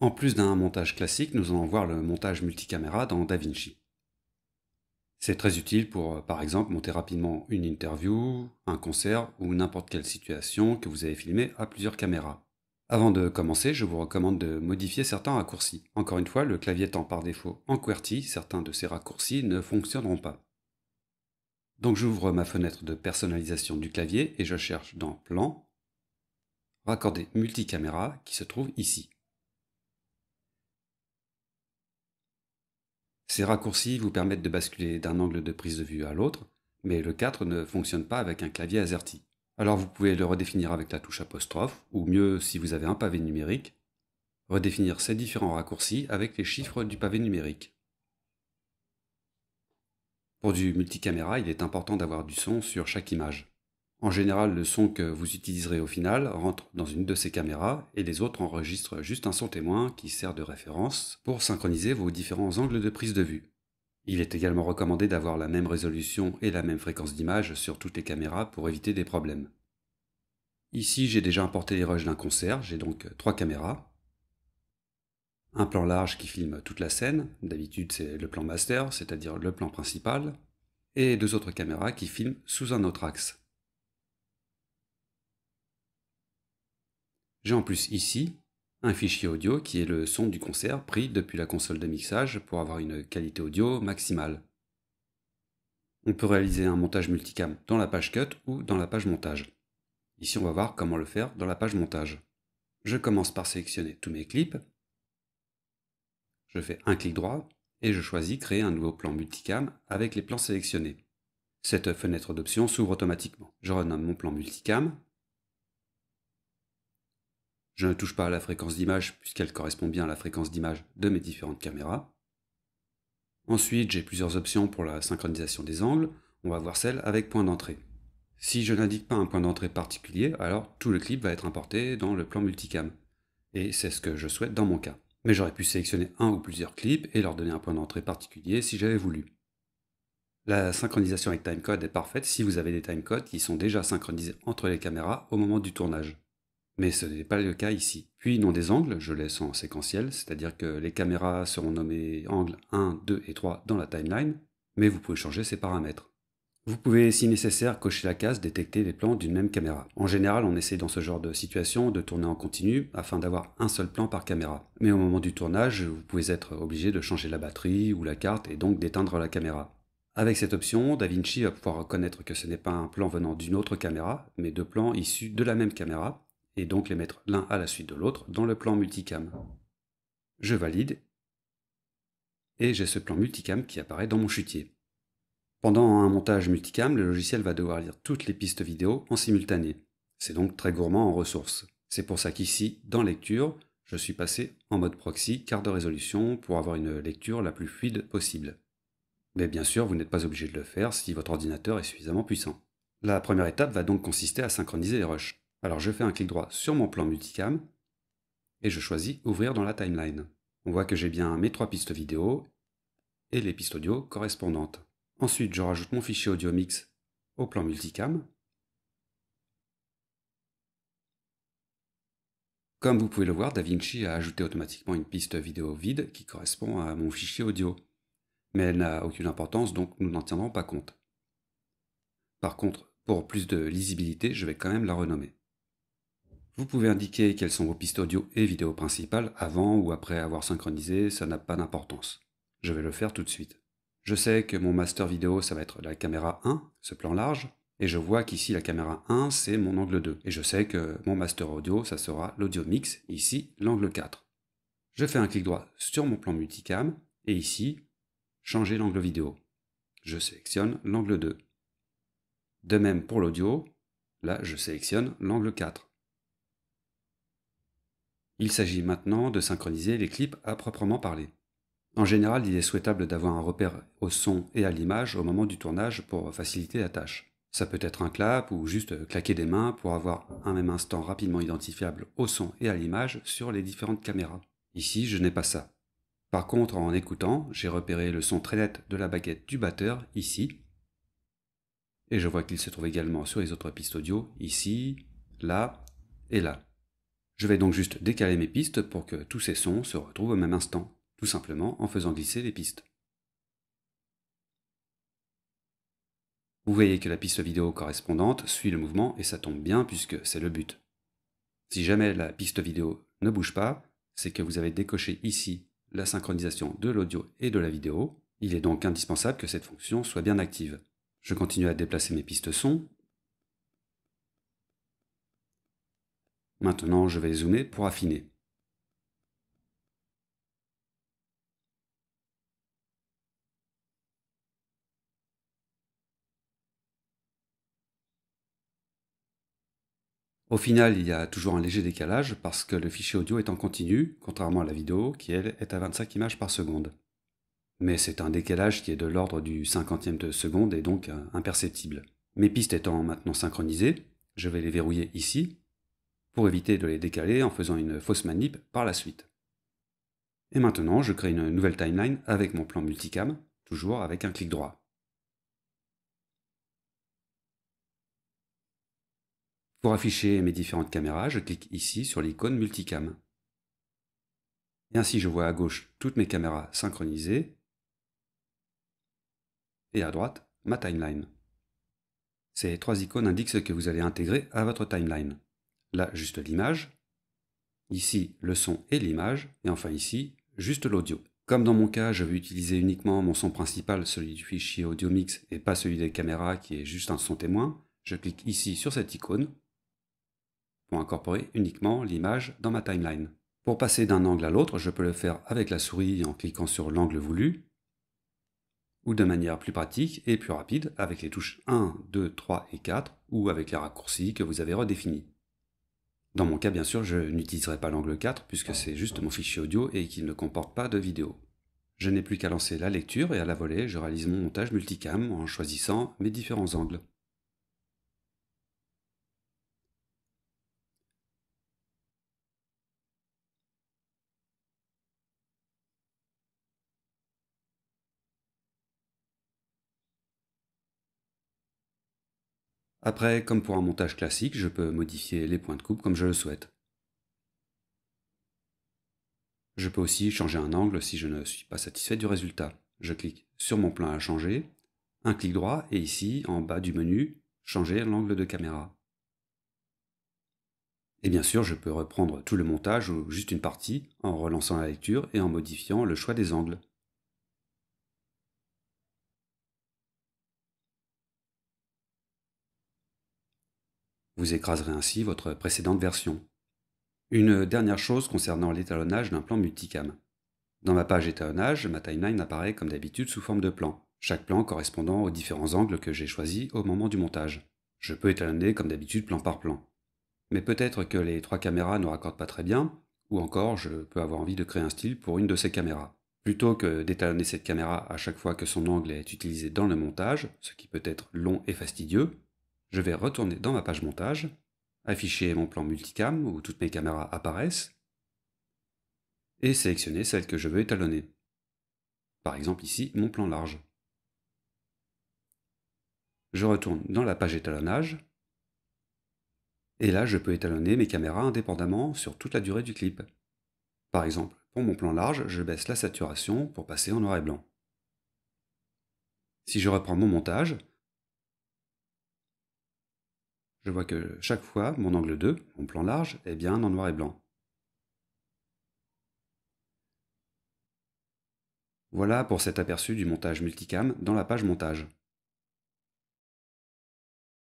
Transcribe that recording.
En plus d'un montage classique, nous allons voir le montage multicaméra dans DaVinci. C'est très utile pour, euh, par exemple, monter rapidement une interview, un concert ou n'importe quelle situation que vous avez filmée à plusieurs caméras. Avant de commencer, je vous recommande de modifier certains raccourcis. Encore une fois, le clavier étant par défaut en QWERTY, certains de ces raccourcis ne fonctionneront pas. Donc j'ouvre ma fenêtre de personnalisation du clavier et je cherche dans Plan, raccorder multicaméra qui se trouve ici. Ces raccourcis vous permettent de basculer d'un angle de prise de vue à l'autre, mais le 4 ne fonctionne pas avec un clavier AZERTY. Alors vous pouvez le redéfinir avec la touche apostrophe, ou mieux si vous avez un pavé numérique, redéfinir ces différents raccourcis avec les chiffres du pavé numérique. Pour du multicaméra, il est important d'avoir du son sur chaque image. En général, le son que vous utiliserez au final rentre dans une de ces caméras et les autres enregistrent juste un son témoin qui sert de référence pour synchroniser vos différents angles de prise de vue. Il est également recommandé d'avoir la même résolution et la même fréquence d'image sur toutes les caméras pour éviter des problèmes. Ici, j'ai déjà importé les rushs d'un concert, j'ai donc trois caméras. Un plan large qui filme toute la scène, d'habitude c'est le plan master, c'est-à-dire le plan principal, et deux autres caméras qui filment sous un autre axe. J'ai en plus ici un fichier audio qui est le son du concert pris depuis la console de mixage pour avoir une qualité audio maximale. On peut réaliser un montage multicam dans la page cut ou dans la page montage. Ici, on va voir comment le faire dans la page montage. Je commence par sélectionner tous mes clips. Je fais un clic droit et je choisis Créer un nouveau plan multicam avec les plans sélectionnés. Cette fenêtre d'options s'ouvre automatiquement. Je renomme mon plan multicam je ne touche pas à la fréquence d'image puisqu'elle correspond bien à la fréquence d'image de mes différentes caméras. Ensuite, j'ai plusieurs options pour la synchronisation des angles. On va voir celle avec point d'entrée. Si je n'indique pas un point d'entrée particulier, alors tout le clip va être importé dans le plan multicam. Et c'est ce que je souhaite dans mon cas. Mais j'aurais pu sélectionner un ou plusieurs clips et leur donner un point d'entrée particulier si j'avais voulu. La synchronisation avec timecode est parfaite si vous avez des timecodes qui sont déjà synchronisés entre les caméras au moment du tournage. Mais ce n'est pas le cas ici. Puis nom des angles, je laisse en séquentiel, c'est-à-dire que les caméras seront nommées angles 1, 2 et 3 dans la timeline, mais vous pouvez changer ces paramètres. Vous pouvez, si nécessaire, cocher la case détecter les plans d'une même caméra. En général, on essaie dans ce genre de situation de tourner en continu afin d'avoir un seul plan par caméra. Mais au moment du tournage, vous pouvez être obligé de changer la batterie ou la carte et donc d'éteindre la caméra. Avec cette option, DaVinci va pouvoir reconnaître que ce n'est pas un plan venant d'une autre caméra, mais deux plans issus de la même caméra, et donc les mettre l'un à la suite de l'autre dans le plan multicam. Je valide et j'ai ce plan multicam qui apparaît dans mon chutier. Pendant un montage multicam, le logiciel va devoir lire toutes les pistes vidéo en simultané. C'est donc très gourmand en ressources. C'est pour ça qu'ici, dans lecture, je suis passé en mode proxy, quart de résolution, pour avoir une lecture la plus fluide possible. Mais bien sûr, vous n'êtes pas obligé de le faire si votre ordinateur est suffisamment puissant. La première étape va donc consister à synchroniser les rushs. Alors je fais un clic droit sur mon plan multicam et je choisis Ouvrir dans la timeline. On voit que j'ai bien mes trois pistes vidéo et les pistes audio correspondantes. Ensuite, je rajoute mon fichier audio mix au plan multicam. Comme vous pouvez le voir, DaVinci a ajouté automatiquement une piste vidéo vide qui correspond à mon fichier audio. Mais elle n'a aucune importance, donc nous n'en tiendrons pas compte. Par contre, pour plus de lisibilité, je vais quand même la renommer. Vous pouvez indiquer quelles sont vos pistes audio et vidéo principales avant ou après avoir synchronisé, ça n'a pas d'importance. Je vais le faire tout de suite. Je sais que mon master vidéo, ça va être la caméra 1, ce plan large, et je vois qu'ici la caméra 1, c'est mon angle 2. Et je sais que mon master audio, ça sera l'audio mix, ici l'angle 4. Je fais un clic droit sur mon plan multicam, et ici, changer l'angle vidéo. Je sélectionne l'angle 2. De même pour l'audio, là je sélectionne l'angle 4. Il s'agit maintenant de synchroniser les clips à proprement parler. En général, il est souhaitable d'avoir un repère au son et à l'image au moment du tournage pour faciliter la tâche. Ça peut être un clap ou juste claquer des mains pour avoir un même instant rapidement identifiable au son et à l'image sur les différentes caméras. Ici, je n'ai pas ça. Par contre, en écoutant, j'ai repéré le son très net de la baguette du batteur ici, et je vois qu'il se trouve également sur les autres pistes audio, ici, là et là. Je vais donc juste décaler mes pistes pour que tous ces sons se retrouvent au même instant, tout simplement en faisant glisser les pistes. Vous voyez que la piste vidéo correspondante suit le mouvement et ça tombe bien puisque c'est le but. Si jamais la piste vidéo ne bouge pas, c'est que vous avez décoché ici la synchronisation de l'audio et de la vidéo. Il est donc indispensable que cette fonction soit bien active. Je continue à déplacer mes pistes son Maintenant, je vais zoomer pour affiner. Au final, il y a toujours un léger décalage parce que le fichier audio est en continu, contrairement à la vidéo qui, elle, est à 25 images par seconde. Mais c'est un décalage qui est de l'ordre du cinquantième de seconde et donc euh, imperceptible. Mes pistes étant maintenant synchronisées, je vais les verrouiller ici pour éviter de les décaler en faisant une fausse manip par la suite. Et maintenant, je crée une nouvelle timeline avec mon plan multicam, toujours avec un clic droit. Pour afficher mes différentes caméras, je clique ici sur l'icône multicam. Et ainsi, je vois à gauche toutes mes caméras synchronisées et à droite ma timeline. Ces trois icônes indiquent ce que vous allez intégrer à votre timeline là juste l'image, ici le son et l'image, et enfin ici juste l'audio. Comme dans mon cas, je vais utiliser uniquement mon son principal, celui du fichier audio mix et pas celui des caméras qui est juste un son témoin, je clique ici sur cette icône pour incorporer uniquement l'image dans ma timeline. Pour passer d'un angle à l'autre, je peux le faire avec la souris en cliquant sur l'angle voulu, ou de manière plus pratique et plus rapide avec les touches 1, 2, 3 et 4, ou avec les raccourcis que vous avez redéfinis. Dans mon cas, bien sûr, je n'utiliserai pas l'angle 4 puisque ah. c'est juste mon fichier audio et qu'il ne comporte pas de vidéo. Je n'ai plus qu'à lancer la lecture et à la volée, je réalise mon montage multicam en choisissant mes différents angles. Après, comme pour un montage classique, je peux modifier les points de coupe comme je le souhaite. Je peux aussi changer un angle si je ne suis pas satisfait du résultat. Je clique sur mon plan à changer, un clic droit et ici, en bas du menu, changer l'angle de caméra. Et bien sûr, je peux reprendre tout le montage ou juste une partie en relançant la lecture et en modifiant le choix des angles. Vous écraserez ainsi votre précédente version. Une dernière chose concernant l'étalonnage d'un plan multicam. Dans ma page étalonnage, ma timeline apparaît comme d'habitude sous forme de plan, chaque plan correspondant aux différents angles que j'ai choisis au moment du montage. Je peux étalonner comme d'habitude plan par plan. Mais peut-être que les trois caméras ne raccordent pas très bien, ou encore je peux avoir envie de créer un style pour une de ces caméras. Plutôt que d'étalonner cette caméra à chaque fois que son angle est utilisé dans le montage, ce qui peut être long et fastidieux, je vais retourner dans ma page montage, afficher mon plan multicam où toutes mes caméras apparaissent, et sélectionner celle que je veux étalonner. Par exemple ici, mon plan large. Je retourne dans la page étalonnage, et là je peux étalonner mes caméras indépendamment sur toute la durée du clip. Par exemple, pour mon plan large, je baisse la saturation pour passer en noir et blanc. Si je reprends mon montage, je vois que chaque fois, mon angle 2, mon plan large, est bien en noir et blanc. Voilà pour cet aperçu du montage multicam dans la page montage.